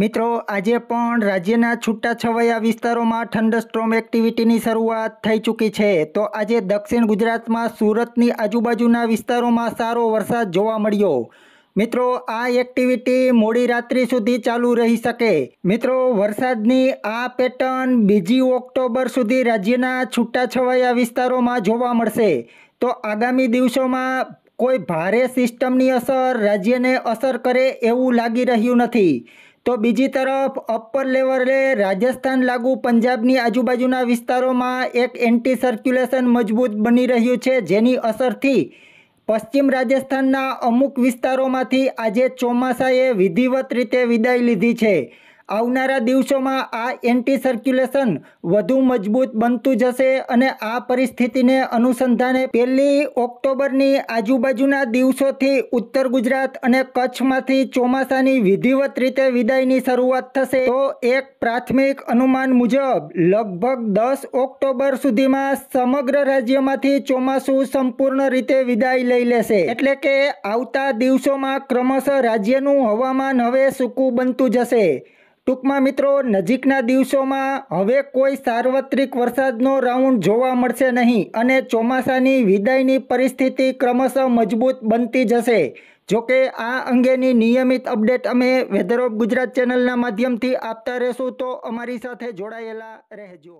મિત્રો આજે પણ રાજ્યના છૂટાછવાયા વિસ્તારોમાં થંડરસ્ટ્રોમ એક્ટિવિટીની શરૂઆત થઈ ચૂકી છે તો આજે દક્ષિણ ગુજરાતમાં સુરતની આજુબાજુના વિસ્તારોમાં સારો વરસાદ જોવા મળ્યો મિત્રો આ એક્ટિવિટી મોડી રાત્રિ સુધી ચાલુ રહી શકે મિત્રો વરસાદની આ પેટર્ન બીજી ઓક્ટોબર સુધી રાજ્યના છૂટાછવાયા વિસ્તારોમાં જોવા મળશે તો આગામી દિવસોમાં કોઈ ભારે સિસ્ટમની અસર રાજ્યને અસર કરે એવું લાગી રહ્યું નથી તો બીજી તરફ અપર લેવલે રાજસ્થાન લાગુ પંજાબની આજુબાજુના વિસ્તારોમાં એક એન્ટી સર્ક્યુલેશન મજબૂત બની રહ્યું છે જેની અસરથી પશ્ચિમ રાજસ્થાનના અમુક વિસ્તારોમાંથી આજે ચોમાસાએ વિધિવત રીતે વિદાય લીધી છે આવનારા દિવસોમાં આ એન્ટી સર્ક્યુલેશન વધુ મજબૂત બનતું જશે અને આ પરિસ્થિતિને અનુસંધાને પહેલી ઓક્ટોબરની આજુબાજુના દિવસોથી ઉત્તર ગુજરાત અને કચ્છમાંથી ચોમાસાની વિધિવત રીતે વિદાયની શરૂઆત થશે તો એક પ્રાથમિક અનુમાન મુજબ લગભગ દસ ઓક્ટોબર સુધીમાં સમગ્ર રાજ્યમાંથી ચોમાસું સંપૂર્ણ રીતે વિદાય લઈ લેશે એટલે કે આવતા દિવસોમાં ક્રમશઃ રાજ્યનું હવામાન હવે સૂકું બનતું જશે ટૂંકમાં મિત્રો નજીકના દિવસોમાં હવે કોઈ સાર્વત્રિક વરસાદનો રાઉન્ડ જોવા મળશે નહીં અને ચોમાસાની વિદાયની પરિસ્થિતિ ક્રમશઃ મજબૂત બનતી જશે જોકે આ અંગેની નિયમિત અપડેટ અમે વેધર ઓફ ગુજરાત ચેનલના માધ્યમથી આપતા રહેશું તો અમારી સાથે જોડાયેલા રહેજો